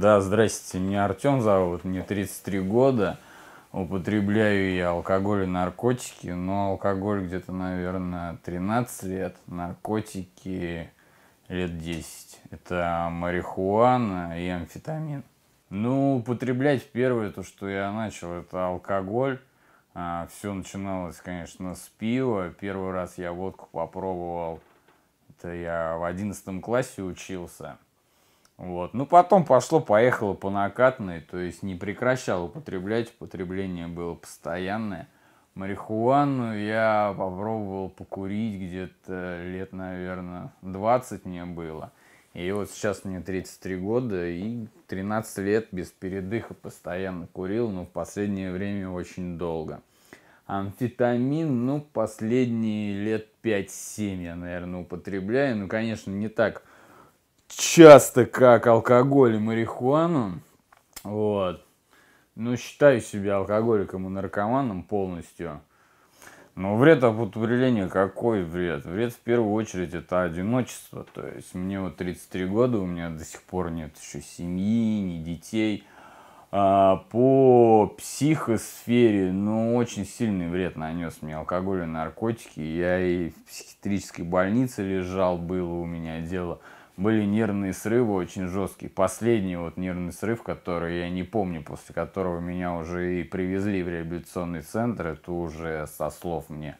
Да, здрасте, меня Артем зовут, мне 33 года. Употребляю я алкоголь и наркотики, но алкоголь где-то, наверное, 13 лет, наркотики лет 10. Это марихуана и амфетамин. Ну, употреблять первое, то, что я начал, это алкоголь. А, все начиналось, конечно, с пива. Первый раз я водку попробовал. Это я в одиннадцатом классе учился. Вот. Ну, потом пошло-поехало по накатной, то есть не прекращал употреблять, употребление было постоянное. Марихуану я попробовал покурить где-то лет, наверное, 20 мне было. И вот сейчас мне 33 года, и 13 лет без передыха постоянно курил, но в последнее время очень долго. Амфетамин, ну, последние лет 5-7 я, наверное, употребляю. Ну, конечно, не так часто как алкоголь и марихуану. Вот. Ну, считаю себя алкоголиком и наркоманом полностью. Но вред от употребления какой вред? Вред в первую очередь это одиночество. То есть мне вот 33 года, у меня до сих пор нет еще семьи, ни детей. А, по психосфере, ну, очень сильный вред нанес мне алкоголь и наркотики. Я и в психиатрической больнице лежал, было у меня дело были нервные срывы очень жесткие. Последний вот нервный срыв, который я не помню, после которого меня уже и привезли в реабилитационный центр, это уже со слов мне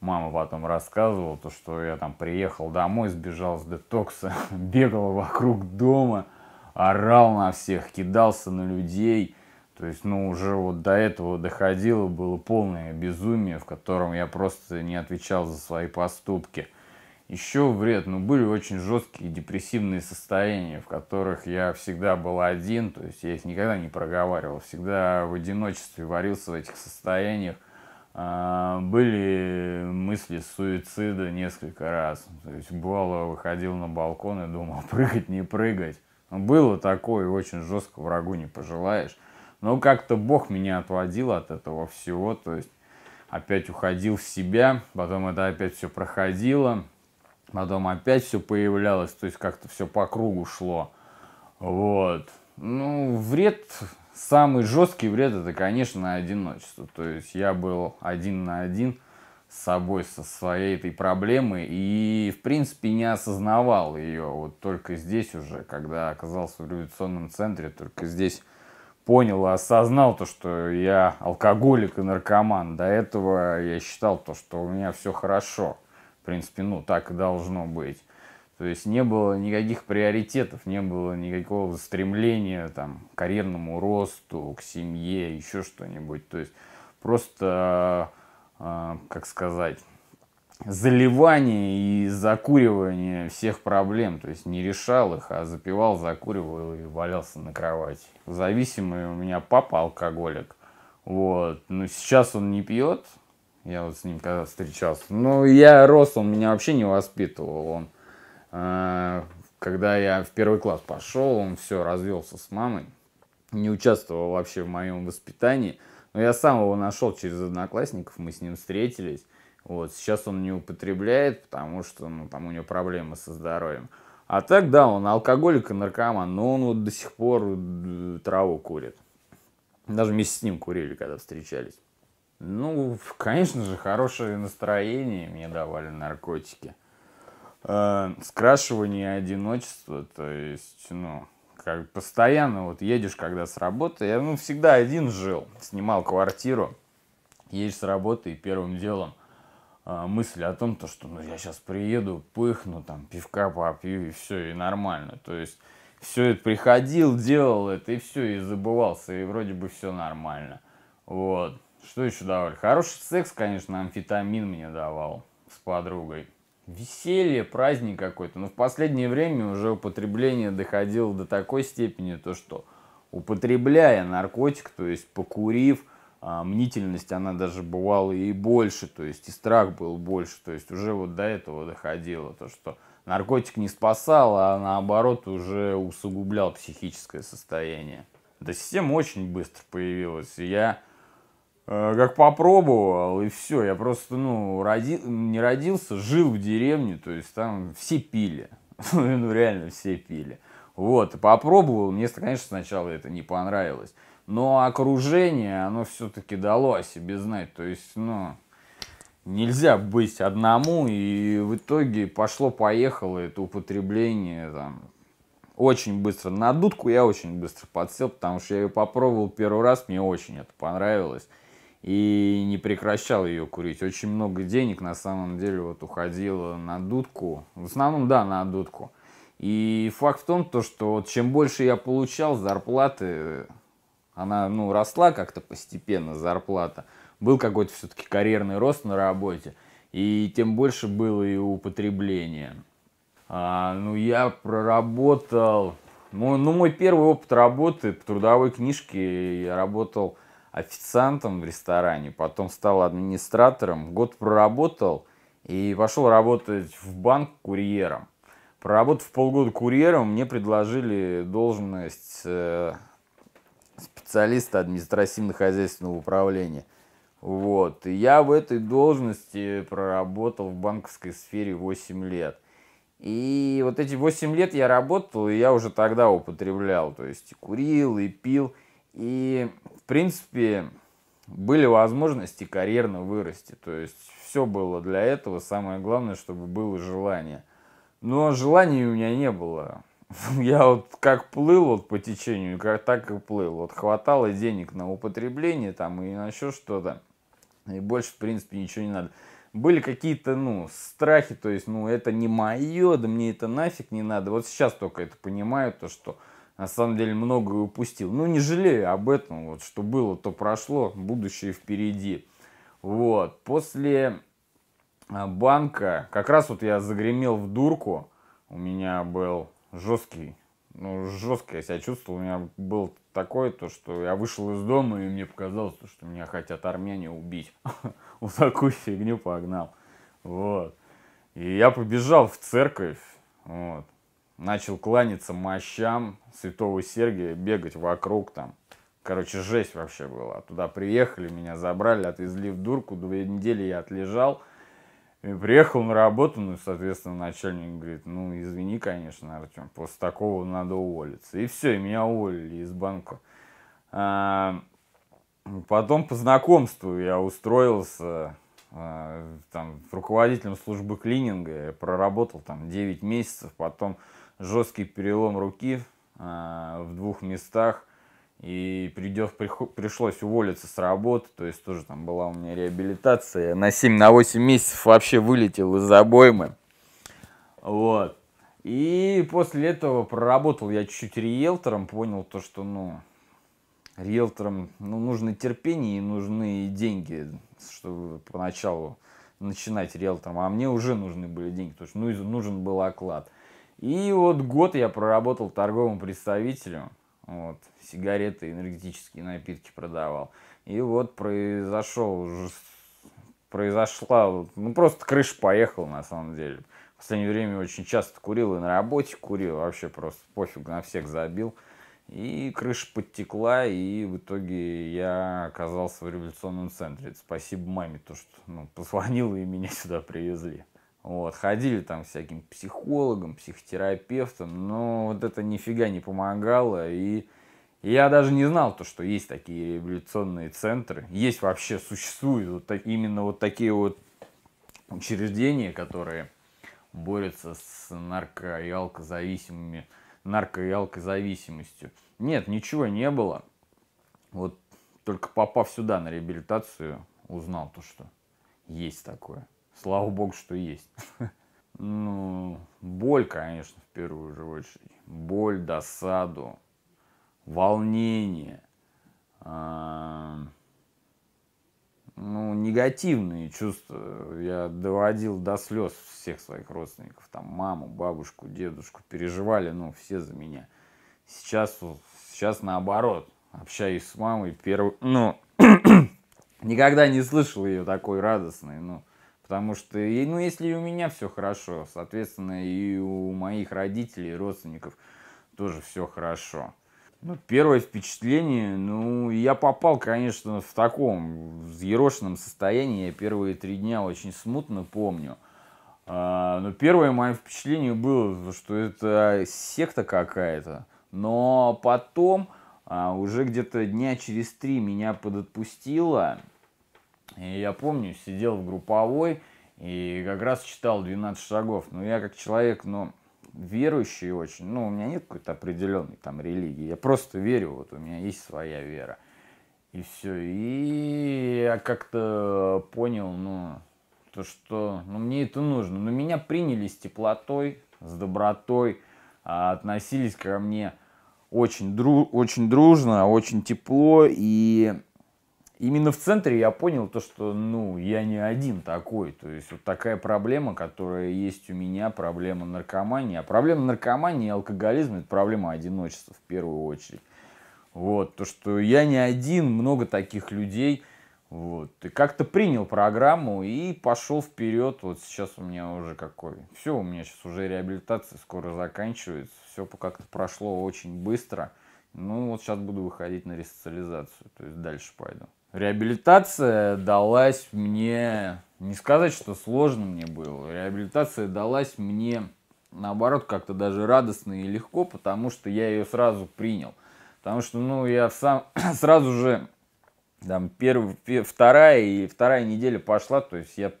мама потом рассказывала, то, что я там приехал домой, сбежал с детокса, бегал вокруг дома, орал на всех, кидался на людей. То есть, ну, уже вот до этого доходило, было полное безумие, в котором я просто не отвечал за свои поступки – еще вред, но ну, были очень жесткие депрессивные состояния, в которых я всегда был один, то есть я их никогда не проговаривал, всегда в одиночестве варился в этих состояниях. А, были мысли суицида несколько раз. То есть бывало, выходил на балкон и думал, прыгать, не прыгать. Ну, было такое, очень жестко врагу не пожелаешь. Но как-то Бог меня отводил от этого всего, то есть опять уходил в себя, потом это опять все проходило, Потом опять все появлялось, то есть как-то все по кругу шло. Вот. Ну, вред, самый жесткий вред это, конечно, одиночество. То есть я был один на один с собой, со своей этой проблемой и, в принципе, не осознавал ее. Вот только здесь уже, когда оказался в революционном центре, только здесь понял и осознал то, что я алкоголик и наркоман. До этого я считал то, что у меня все хорошо принципе, ну, так должно быть. То есть не было никаких приоритетов, не было никакого стремления там, к карьерному росту, к семье, еще что-нибудь. То есть просто, а, как сказать, заливание и закуривание всех проблем. То есть не решал их, а запивал, закуривал и валялся на кровати. Зависимый у меня папа алкоголик. Вот. Но сейчас он не пьет, я вот с ним когда встречался. Ну, я рос, он меня вообще не воспитывал. Он, э, когда я в первый класс пошел, он все, развелся с мамой. Не участвовал вообще в моем воспитании. Но я сам его нашел через одноклассников, мы с ним встретились. Вот, сейчас он не употребляет, потому что ну, там у него проблемы со здоровьем. А так, да, он алкоголик и наркоман, но он вот до сих пор э, траву курит. Даже вместе с ним курили, когда встречались. Ну, конечно же, хорошее настроение мне давали наркотики. Э, скрашивание одиночества, то есть, ну, как постоянно вот едешь, когда с работы, я, ну, всегда один жил, снимал квартиру, едешь с работы и первым делом э, мысль о том, то, что, ну, я сейчас приеду, пыхну, там, пивка попью и все, и нормально, то есть, все это приходил, делал это, и все, и забывался, и вроде бы все нормально, вот. Что еще давали? Хороший секс, конечно, амфетамин мне давал с подругой. Веселье, праздник какой-то. Но в последнее время уже употребление доходило до такой степени, то что употребляя наркотик, то есть покурив, а мнительность, она даже бывала и больше, то есть и страх был больше, то есть уже вот до этого доходило, то что наркотик не спасал, а наоборот уже усугублял психическое состояние. Эта система очень быстро появилась, и я Э, как попробовал, и все. Я просто, ну, роди... не родился, жил в деревне, то есть там все пили. ну, реально все пили. Вот, попробовал, мне, конечно, сначала это не понравилось. Но окружение, оно все-таки дало о себе знать. То есть, ну, нельзя быть одному, и в итоге пошло-поехало это употребление там, очень быстро. На дудку я очень быстро подсел, потому что я ее попробовал первый раз, мне очень это понравилось и не прекращал ее курить. Очень много денег на самом деле вот уходило на дудку. В основном, да, на дудку. И факт в том, то, что вот чем больше я получал зарплаты, она ну, росла как-то постепенно, зарплата. Был какой-то все-таки карьерный рост на работе. И тем больше было и употребление А, ну, я проработал... Ну, ну, мой первый опыт работы по трудовой книжке я работал официантом в ресторане, потом стал администратором, год проработал и пошел работать в банк курьером. Проработав полгода курьером, мне предложили должность э, специалиста административно-хозяйственного управления. Вот. И я в этой должности проработал в банковской сфере 8 лет. И вот эти 8 лет я работал, и я уже тогда употреблял. То есть курил и пил. И, в принципе, были возможности карьерно вырасти. То есть все было для этого. Самое главное, чтобы было желание. Но желания у меня не было. Я вот как плыл вот по течению, как так и плыл. Вот хватало денег на употребление там и на еще что-то. И больше, в принципе, ничего не надо. Были какие-то, ну, страхи, то есть, ну, это не мое, да мне это нафиг не надо. Вот сейчас только это понимаю, то, что на самом деле многое упустил. Ну, не жалею об этом, вот, что было, то прошло, будущее впереди. Вот, после а, банка, как раз вот я загремел в дурку, у меня был жесткий, ну, жестко я себя чувствовал, у меня был такое, то, что я вышел из дома, и мне показалось, что меня хотят армяне убить. Вот такую фигню погнал. Вот. И я побежал в церковь, вот начал кланяться мощам святого Сергия, бегать вокруг там. Короче, жесть вообще была. Туда приехали, меня забрали, отвезли в дурку, две недели я отлежал. И приехал на работу, ну, соответственно, начальник говорит, ну, извини, конечно, Артем, после такого надо уволиться. И все, и меня уволили из банка. А, потом по знакомству я устроился а, там, руководителем службы клининга, я проработал там 9 месяцев, потом жесткий перелом руки а, в двух местах. И придет, пришлось уволиться с работы, то есть тоже там была у меня реабилитация. На 7-8 на 8 месяцев вообще вылетел из обоймы. Вот. И после этого проработал я чуть-чуть риэлтором, понял то, что, ну, риэлторам ну, нужно терпение и нужны деньги, чтобы поначалу начинать риэлтором. А мне уже нужны были деньги, то есть ну, нужен был оклад. И вот год я проработал торговым представителем. Вот, сигареты, энергетические напитки продавал. И вот произошел произошла, ну просто крыша поехала на самом деле. В последнее время очень часто курил и на работе курил, вообще просто пофиг на всех забил. И крыша подтекла, и в итоге я оказался в революционном центре. спасибо маме, то, что ну, позвонила и меня сюда привезли. Вот, ходили там всяким психологом, психотерапевтом, но вот это нифига не помогало. И я даже не знал то, что есть такие революционные центры. Есть вообще, существуют вот так, именно вот такие вот учреждения, которые борются с нарко- и алкозависимыми, нарко- и алкозависимостью. Нет, ничего не было. Вот только попав сюда на реабилитацию, узнал то, что есть такое слава богу, что есть. Ну, боль, конечно, в первую же очередь. Боль, досаду, волнение. А, ну, негативные чувства. Я доводил до слез всех своих родственников. Там маму, бабушку, дедушку. Переживали, ну, все за меня. Сейчас, сейчас наоборот. Общаюсь с мамой. Первый, ну, никогда не слышал ее такой радостной. Ну, Потому что, ну, если у меня все хорошо, соответственно, и у моих родителей, родственников тоже все хорошо. Ну, первое впечатление, ну, я попал, конечно, в таком взъерошенном состоянии. Я первые три дня очень смутно помню. А, но первое мое впечатление было, что это секта какая-то. Но потом, а, уже где-то дня через три меня подотпустило. И я помню, сидел в групповой и как раз читал 12 шагов. Но ну, я как человек, ну, верующий очень, ну, у меня нет какой-то определенной там религии. Я просто верю, вот у меня есть своя вера. И все. И я как-то понял, ну, то, что ну, мне это нужно. Но меня приняли с теплотой, с добротой, а относились ко мне очень, дру, очень дружно, очень тепло. И именно в центре я понял то, что, ну, я не один такой. То есть вот такая проблема, которая есть у меня, проблема наркомании. А проблема наркомании и алкоголизма – это проблема одиночества в первую очередь. Вот, то, что я не один, много таких людей. Вот, и как-то принял программу и пошел вперед. Вот сейчас у меня уже какой. Все, у меня сейчас уже реабилитация скоро заканчивается. Все как-то прошло очень быстро. Ну, вот сейчас буду выходить на ресоциализацию, то есть дальше пойду. Реабилитация далась мне, не сказать, что сложно мне было, реабилитация далась мне, наоборот, как-то даже радостно и легко, потому что я ее сразу принял. Потому что, ну, я сам сразу же, там, первая, вторая и вторая неделя пошла, то есть я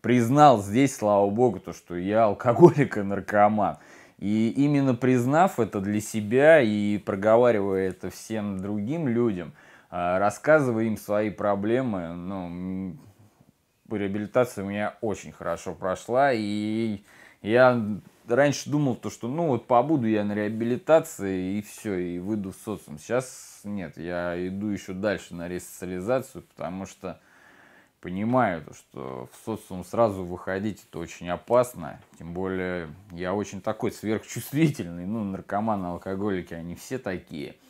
признал здесь, слава богу, то, что я алкоголик и наркоман. И именно признав это для себя и проговаривая это всем другим людям – а, Рассказываю им свои проблемы. Ну, реабилитация у меня очень хорошо прошла, и я раньше думал то, что ну вот побуду я на реабилитации и все, и выйду в социум. Сейчас нет, я иду еще дальше на ресоциализацию, потому что понимаю, то, что в социум сразу выходить это очень опасно. Тем более я очень такой сверхчувствительный, ну наркоманы, алкоголики, они все такие –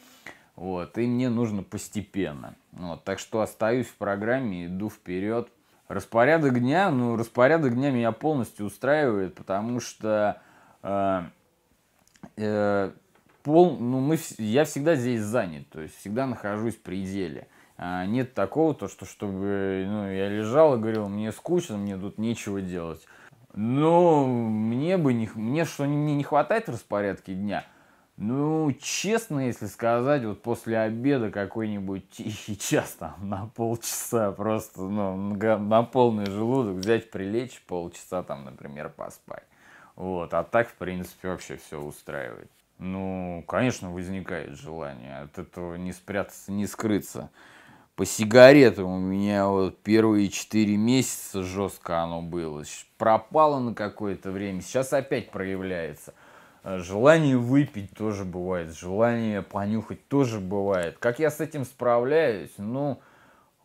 вот, и мне нужно постепенно. Вот, так что остаюсь в программе, иду вперед. Распорядок дня, ну, распорядок дня меня полностью устраивает, потому что э, э, пол, ну, мы, я всегда здесь занят, то есть всегда нахожусь в пределе. А нет такого, то, что чтобы ну, я лежал и говорил, мне скучно, мне тут нечего делать. Но мне бы не, мне что мне не хватает распорядки дня – ну, честно, если сказать, вот после обеда какой-нибудь тихий час, там, на полчаса просто, ну, на полный желудок взять, прилечь, полчаса там, например, поспать. Вот, а так, в принципе, вообще все устраивает. Ну, конечно, возникает желание от этого не спрятаться, не скрыться. По сигаретам у меня вот первые четыре месяца жестко оно было. Пропало на какое-то время, сейчас опять проявляется. Э, желание выпить тоже бывает, желание понюхать тоже бывает. Как я с этим справляюсь? Ну,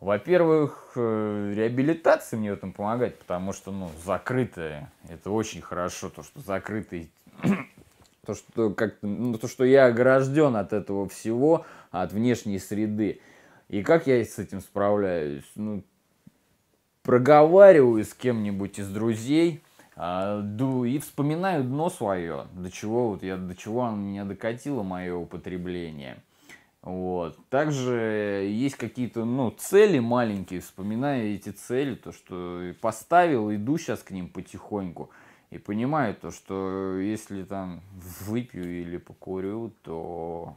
во-первых, э, реабилитация мне в этом помогает, потому что, ну, закрытое, это очень хорошо, то, что закрытый, то, что как ну, то, что я огражден от этого всего, от внешней среды. И как я с этим справляюсь? Ну, проговариваю с кем-нибудь из друзей, а, и вспоминаю дно свое, до чего, вот я, до чего оно меня докатило, мое употребление. Вот. Также есть какие-то ну, цели маленькие, вспоминаю эти цели, то, что поставил, иду сейчас к ним потихоньку. И понимаю то, что если там выпью или покурю, то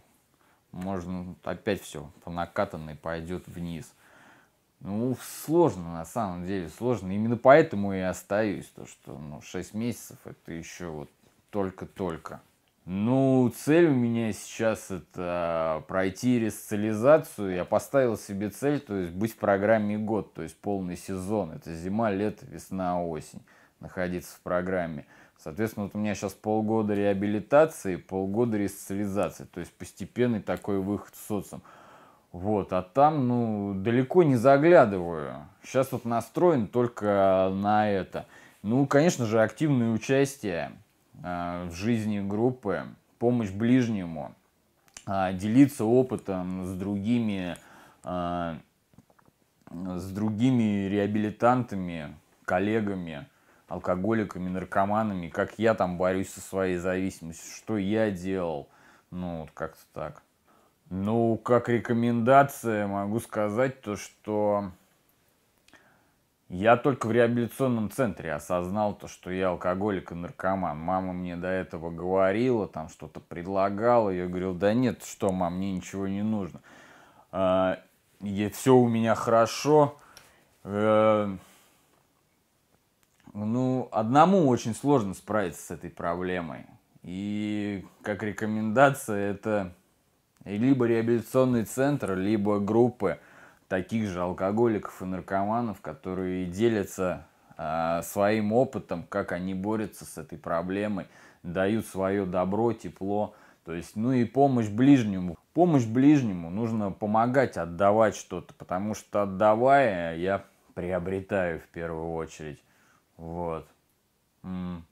можно опять все по накатанной пойдет вниз. Ну, сложно, на самом деле, сложно. Именно поэтому и остаюсь, то что ну, 6 месяцев это еще вот только-только. Ну, цель у меня сейчас это пройти ресоциализацию. Я поставил себе цель, то есть быть в программе год, то есть полный сезон. Это зима, лето, весна, осень. Находиться в программе. Соответственно, вот у меня сейчас полгода реабилитации, полгода ресоциализации. То есть постепенный такой выход в социум. Вот, а там, ну, далеко не заглядываю. Сейчас вот настроен только на это. Ну, конечно же, активное участие э, в жизни группы, помощь ближнему, э, делиться опытом с другими, э, с другими реабилитантами, коллегами, алкоголиками, наркоманами, как я там борюсь со своей зависимостью, что я делал. Ну, вот как-то так. Ну, как рекомендация могу сказать то, что я только в реабилитационном центре осознал то, что я алкоголик и наркоман. Мама мне до этого говорила, там что-то предлагала. Я говорил, да нет, что, мам, мне ничего не нужно. Э, а, все у меня хорошо. Э, ну, одному очень сложно справиться с этой проблемой. И как рекомендация это либо реабилитационный центр, либо группы таких же алкоголиков и наркоманов, которые делятся э, своим опытом, как они борются с этой проблемой, дают свое добро, тепло, то есть, ну и помощь ближнему. Помощь ближнему нужно помогать, отдавать что-то, потому что отдавая, я приобретаю в первую очередь. Вот. М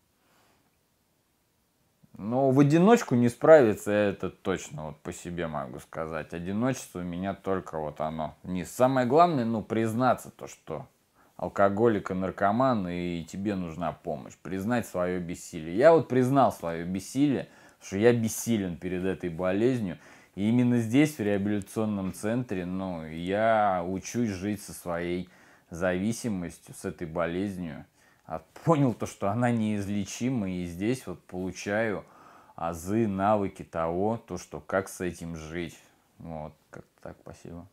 ну, в одиночку не справиться, я это точно вот по себе могу сказать. Одиночество у меня только вот оно. Не самое главное, ну, признаться то, что алкоголик и наркоман, и тебе нужна помощь. Признать свое бессилие. Я вот признал свое бессилие, что я бессилен перед этой болезнью. И именно здесь, в реабилитационном центре, ну, я учусь жить со своей зависимостью, с этой болезнью. А, понял то, что она неизлечима, и здесь вот получаю азы, навыки того, то, что как с этим жить. Вот, как так, спасибо.